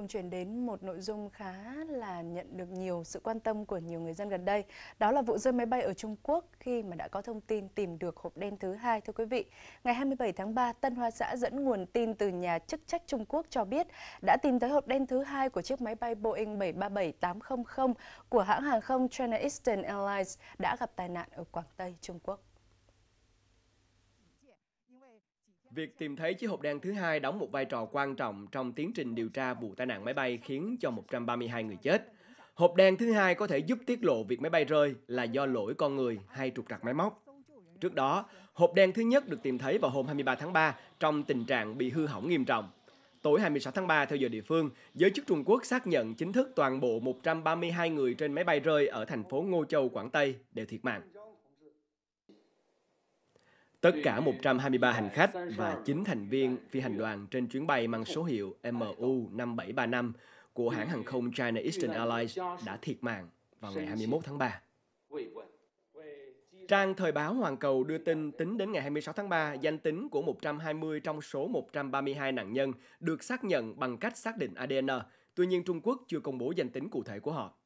cùng chuyển đến một nội dung khá là nhận được nhiều sự quan tâm của nhiều người dân gần đây. Đó là vụ rơi máy bay ở Trung Quốc khi mà đã có thông tin tìm được hộp đen thứ hai thưa quý vị. Ngày 27 tháng 3, Tân Hoa Xã dẫn nguồn tin từ nhà chức trách Trung Quốc cho biết đã tìm thấy hộp đen thứ hai của chiếc máy bay Boeing 737-800 của hãng hàng không China Eastern Airlines đã gặp tai nạn ở Quảng Tây, Trung Quốc. Việc tìm thấy chiếc hộp đen thứ hai đóng một vai trò quan trọng trong tiến trình điều tra vụ tai nạn máy bay khiến cho 132 người chết. Hộp đen thứ hai có thể giúp tiết lộ việc máy bay rơi là do lỗi con người hay trục trặc máy móc. Trước đó, hộp đen thứ nhất được tìm thấy vào hôm 23 tháng 3 trong tình trạng bị hư hỏng nghiêm trọng. Tối 26 tháng 3 theo giờ địa phương, giới chức Trung Quốc xác nhận chính thức toàn bộ 132 người trên máy bay rơi ở thành phố Ngô Châu, Quảng Tây đều thiệt mạng. Tất cả 123 hành khách và 9 thành viên phi hành đoàn trên chuyến bay mang số hiệu MU5735 của hãng hàng không China Eastern Airlines đã thiệt mạng vào ngày 21 tháng 3. Trang Thời báo Hoàn Cầu đưa tin tính đến ngày 26 tháng 3, danh tính của 120 trong số 132 nạn nhân được xác nhận bằng cách xác định ADN. Tuy nhiên, Trung Quốc chưa công bố danh tính cụ thể của họ.